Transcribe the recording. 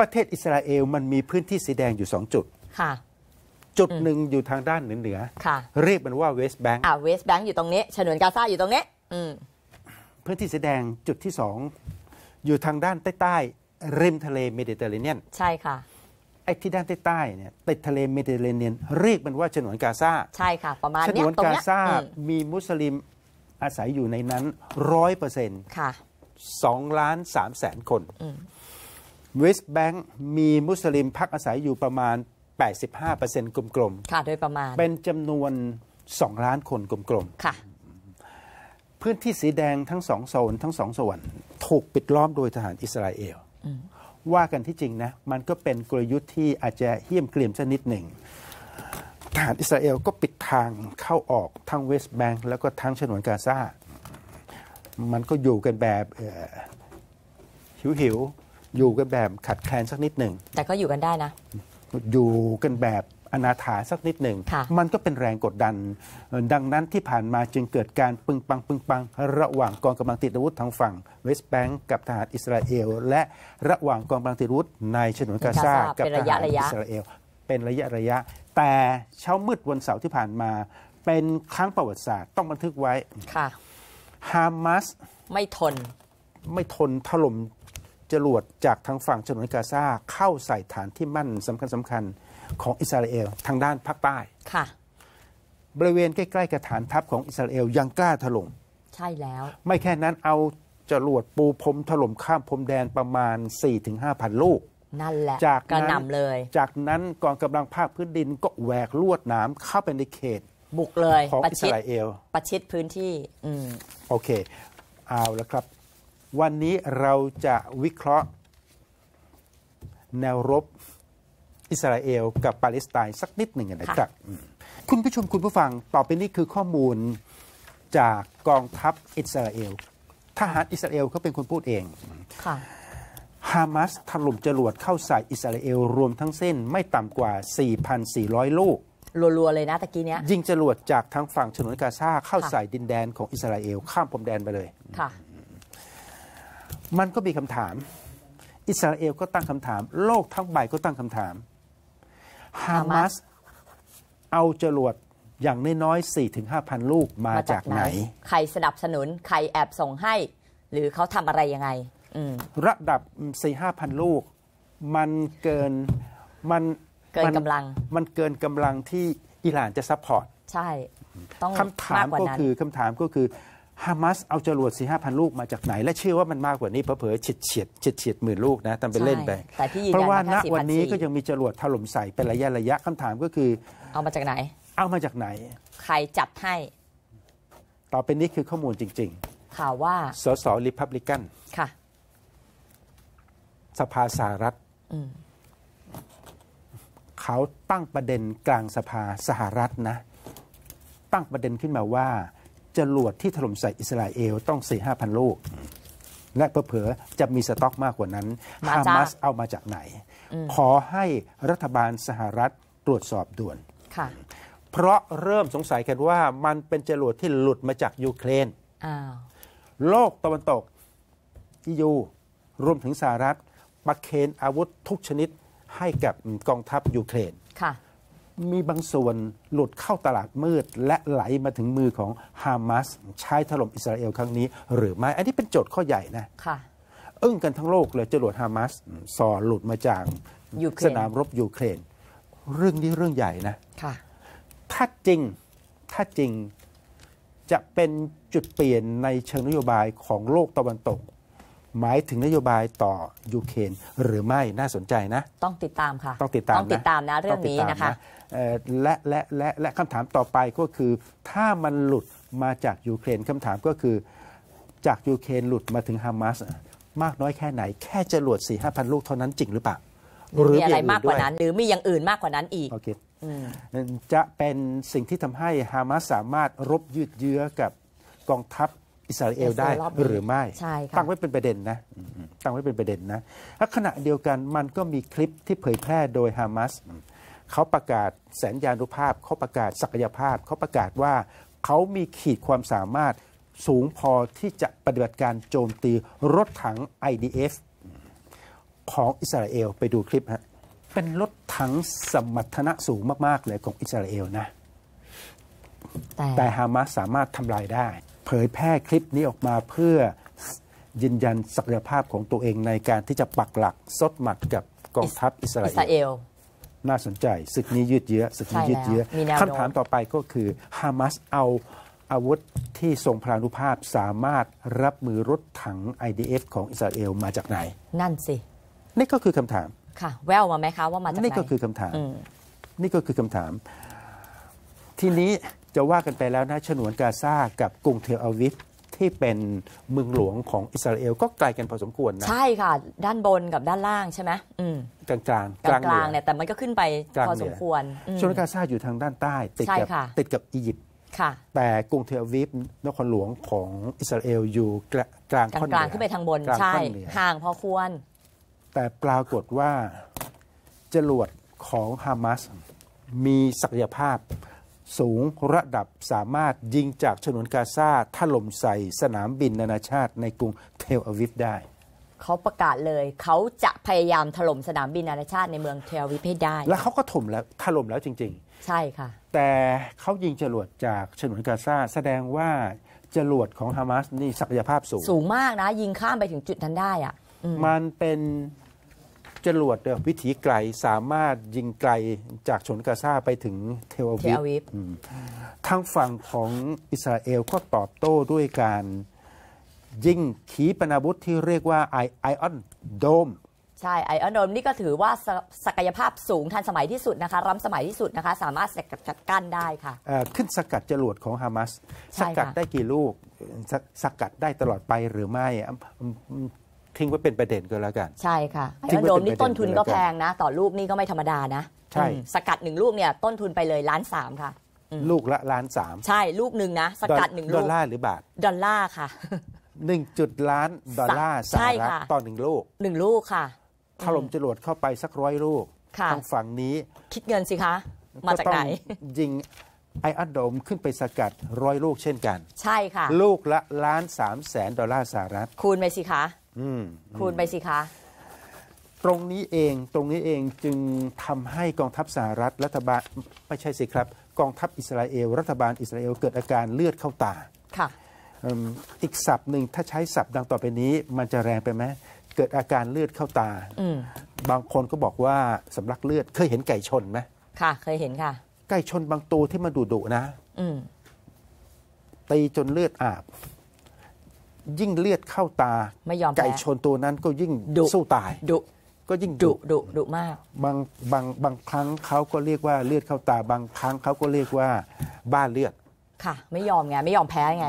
ประเทศอิสราเอลมันมีพื้นที่สีแดงอยู่สองจุด จุดหนึ่งอยู่ทางด้านเหนือเหนือเรียกมันว่าเวสต์แบงก์อ่าเวสต์แบงก์อยู่ตรงนี้ฉนวนกาซาอยู่ตรงนี้อืมพื้นที่สีแดงจุดที่สองอยู่ทางด้านใต้ใต้ริมทะเลเมดิเตอร์เรเนียน ใช่ค่ะ ไอ้ที่ด้านใต้เนี่ยติดทะเลเมดิเตอร์เรเนียนเรียกมันว่าฉนวนกาซา ใช่ค่ะประมาณฉนวนกาซา มีมุสลิมอาศัยอยู่ในนั้นร้อยเปอร์เซ็นต์ค่ะสองล้านสามแสนคนวิสแบงค์มีมุสลิมพักอาศัยอยู่ประมาณ 85%กลมกลม ค่ะ โดยประมาณ เป็นจำนวน 2 ล้านคนกลมกลม ค่ะ พื้นที่สีแดงทั้งสองโซนทั้งสองส่วน ถูกปิดล้อมโดยทหารอิสราเอล ว่ากันที่จริงนะ มันก็เป็นกลยุทธ์ที่อาจจะเหี้ยมเกลียมชนิดหนึ่ง ทหารอิสราเอลก็ปิดทางเข้าออกทั้งเวสต์แบงค์แล้วก็ทั้งฉนวนกาซา มันก็อยู่กันแบบหิวหิวอยู่กันแบบขัดแคลนสักนิดหนึ่งแต่ก็อยู่กันได้นะ อยู่กันแบบอนาถาสักนิดหนึ่งมันก็เป็นแรงกดดัน ดังนั้นที่ผ่านมาจึงเกิดการปึงปังปึงปังระหว่างกองกำลังติดอาวุธทางฝั่งเวสต์แบงก์กับทหารอิสราเอล และระหว่างกองกำลังติดอาวุธ ในฉนวนกาซากับทหารอิสราเอลเป็นระยะระยะ แต่เช้ามืดวันเสาร์ที่ผ่านมาเป็นครั้งประวัติศาสตร์ต้องบันทึกไว้ฮามาสไม่ทนไม่ทนถล่มจรวดจากทางฝั่งฉนวนกาซาเข้าใส่ฐานที่มั่นสำคัญสำคัญของอิสราเอลทางด้านภาคใต้ค่ะ บริเวณใกล้ ๆกับฐานทัพของอิสราเอลยังกล้าถล่ม ใช่แล้ว ไม่แค่นั้นเอาจรวดปูพรมถล่มข้ามพรมแดนประมาณ 4-5พันลูก นั่นแหละจากกระนำเลย จากนั้นกองกำลังภาคพื้นดินก็แหวกลวดน้ำเข้าไปในเขต บุกเลยของอิสราเอลประชิดพื้นที่อโอเค เอาแล้วครับวันนี้เราจะวิเคราะห์แนวรบอิสราเอล กับปาเลสไตน์สักนิดหนึ่งนะครับคุณผู้ชมคุณผู้ฟัง ต่อไปนี้คือข้อมูลจากกองทัพอิสราเอลทหารอิสราเอลเขาเป็นคนพูดเองฮามาสถล่มจรวดเข้าใส่อิสราเอล รวมทั้งเส้นไม่ต่ำกว่า 4,400 ลูกรัวๆเลยนะตะกี้เนี้ย ยิงจรวดจากทางฝั่งฉนวนกาซาเข้าใส่ดินแดนของอิสราเอลข้ามพรมแดนไปเลยค่ะมันก็มีคำถาม อิสราเอลก็ตั้งคำถาม โลกทั้งใบก็ตั้งคำถาม ฮามาสเอาจรวดอย่างน้อยๆสี่ถึงห้าพันลูกมามาจากไหน ใครสนับสนุน ใครแอบส่งให้ หรือเขาทำอะไรยังไงระดับสี่ห้าพันลูก มันเกินมันเกินกำลังมันเกินกาลังที่อิหร่านจะซัพพอร์ต ใช่ ต้องคำถามมากกาก็คือคำถามก็คือฮามาสเอาจรวดสี่ห้าพันลูกมาจากไหนและเชื่อว่ามันมากกว่านี้เผลอๆเฉียดเฉียดเฉียดเฉียดหมื่นลูกนะทำเป็นเล่นไปเพราะว่าณวันนี้ก็ยังมีจรวดถล่มใส่เป็นระยะระยะคำถามก็คือ เอามาจากไหน เอามาจากไหน ใครจับให้ ต่อไปนี้คือข้อมูลจริงๆข่าวว่าสสริพับลิกันค่ะสภาสหรัฐเขาตั้งประเด็นกลางสภาสหรัฐนะ ตั้งประเด็นขึ้นมาว่าจรวดที่ถล่มใส่อิสราเอลต้องสี่ห้าพันลูก และเผื่อจะมีสต็อกมากกว่านั้นฮามาสเอามาจากไหน ขอให้รัฐบาลสหรัฐตรวจสอบด่วน เพราะเริ่มสงสัยกันว่ามันเป็นจรวดที่หลุดมาจากยูเครนโลกตะวันตกยูรวมถึงสหรัฐประเคนอาวุธทุกชนิดให้กับกองทัพยูเครนค่ะมีบางส่วนหลุดเข้าตลาดมืด และไหลมาถึงมือของฮามาสใช้ถล่มอิสราเอลครั้งนี้หรือไม่อันนี้เป็นโจทย์ข้อใหญ่นะค่ะอึ้งกันทั้งโลกเลยจรวดฮามาสสอหลุดมาจากสนามรบยูเครน เรื่องนี้เรื่องใหญ่นะค่ะถ้าจริงถ้าจริงจะเป็นจุดเปลี่ยนในเชิงนโยบายของโลกตะวันตกหมายถึงนโยบายต่อยูเครนหรือไม่น่าสนใจนะ ต้องติดตาม ค่ะต้องติดตามต้องติดตามนะเรื่องนี้นะคะและและและและคำถามต่อไปก็คือถ้ามันหลุดมาจากยูเครนคำถามก็คือ จากยูเครนหลุดมาถึงฮามาสมากน้อยแค่ไหนแค่จรวด4ี่ห้าพัน ลูกเท่านั้นจริงหรือเปล่าหรือมีอะไรมากกว่านั้นหรือมีอย่างอื่นมากกว่านั้นอีกจะเป็นสิ่งที่ทำให้ฮามาสสามารถรบยืดเยื้อกับกองทัพอิสราเอลได้หรือไม่ตั้งไว้เป็นประเด็นนะ ตั้งไว้เป็นประเด็นนะและขณะเดียวกันมันก็มีคลิปที่เผยแพร่โดยฮามาสเขาประกาศแสนยานุภาพ เขาประกาศศักยภาพเขาประกาศว่าเขามีขีดความสามารถสูงพอที่จะปฏิบัติการโจมตีรถถัง IDF ของอิสราเอล ไปดูคลิปฮะ เป็นรถถังสมรรถนะสูงมาก ๆ เลยของอิสราเอลนะ แต่ฮามาสสามารถทำลายได้เผยแพร่คลิปนี้ออกมาเพื่อยืนยันศักยภาพของตัวเองในการที่จะปักหลักซดหมัดกับกองทัพอิสราเอล น่าสนใจศึกนี้ยืดเยื้อศึกนี้ยืดเยื้อคำถามต่อไปก็คือฮามาสเอาอาวุธที่ทรงพลานุภาพสามารถรับมือรถถัง IDF ของอิสราเอลมาจากไหน นั่นสิ นี่ก็คือคำถาม ค่ะ แววมาไหมคะว่ามาจากไหนนี่ก็คือคำถาม นี่ก็คือคำถามทีนี้จะว่ากันไปแล้วนะฉนวนกาซากับกรุงเทลอาวิฟที่เป็นเมืองหลวงของอิสราเอลก็ไกลกันพอสมควรนะใช่ค่ะด้านบนกับด้านล่างใช่ไหมกลางกลางกลางกลางเนี่ยแต่มันก็ขึ้นไปพอสมควรชนนกาซาอยู่ทางด้านใต้ติดกับติดกับอียิปต์แต่กรุงเทลอวิฟนครหลวงของอิสราเอลอยู่กลางกลางกลางขึ้นไปทางบน ใช่ห่างพอควร แต่ปรากฏว่าจรวดของฮามาสมีศักยภาพสูงระดับสามารถยิงจากฉนวนกาซาถล่มใส่สนามบินนานาชาติในกรุงเทลอาวิฟได้ เขาประกาศเลยเขาจะพยายามถล่มสนามบินนานาชาติในเมืองเทลวิฟได้ แล้วเขาก็ถล่มแล้วถล่มแล้วจริง ๆ ใช่ค่ะ แต่เขายิงจรวดจากฉนวนกาซาแสดงว่าจรวดของฮามาสนี่ศักยภาพสูง สูงมากนะยิงข้ามไปถึงจุดนั้นได้อะมันเป็นจรวดวิถีไกลสามารถยิงไกลจากชนกาซาไปถึงเทลวิฟทางฝั่งของอิสราเอลก็ตอบโต้ด้วยการยิง ขีปนาวุธที่เรียกว่าไอไอออนโดมใช่ไอออนโดมนี่ก็ถือว่าศักยภาพสูงทันสมัยที่สุดนะคะร้ำสมัยที่สุดนะคะสามารถสกัดกั้นได้ค่ะขึ้นสกัดจรวดของฮามาสสกัดได้กี่ลูกสกัดได้ตลอดไปหรือไม่ทิ้งไว้เป็นประเด็นก็แล้วกัน ใช่ค่ะกระโดมนี่ต้นทุนก็แพงนะ ต่อลูกนี่ก็ไม่ธรรมดานะใช่ สกัดหนึ่งลูกเนี่ยต้นทุนไปเลยล้านสามค่ะ ลูกละล้านสามใช่ลูกหนึ่งนะ สกัดหนึ่งลูกดอลลาร์หรือบาท ดอลลาร์ค่ะหนึ่งจุดล้านดอลลาร์สหรัฐ ต่อหนึ่งลูกหนึ่งลูกค่ะ ถล่มจรวดเข้าไปสักร้อยลูก ทางฝั่งนี้คิดเงินสิคะ มาจากไหน ยิงไออัดโดมขึ้นไปสกัดร้อยลูกเช่นกัน ใช่ค่ะ ลูกละล้านสามแสนดอลลาร์สหรัฐ คูณไปสิคะคูณไปสิคะ ตรงนี้เองตรงนี้เองจึงทำให้กองทัพสหรัฐ รัฐบาล ไม่ใช่สิครับ กองทัพอิสราเอลรัฐบาล อิสราเอลเกิดอาการเลือดเข้าตาค่ะอีกศัพท์หนึ่งถ้าใช้ศัพท์ดังต่อไปนี้ มันจะแรงไปไหมเกิดอาการเลือดเข้าตาบางคนก็บอกว่า สำลักเลือดเคยเห็นไก่ชนไหมค่ะ เคยเห็นค่ะ ไก่ชนบางตัวที่มันดุดุๆนะตีจนเลือดอาบยิ่งเลือดเข้าตาไม่ยอมไก่ชนตัวนั้นก็ยิ่งดุสู้ตายดุก็ยิ่งดุดุดุดุมากบางบางบางครั้งเขาก็เรียกว่าเลือดเข้าตาบางครั้งเขาก็เรียกว่าบ้าเลือด ค่ะ ไม่ยอมไง ไม่ยอมแพ้ไง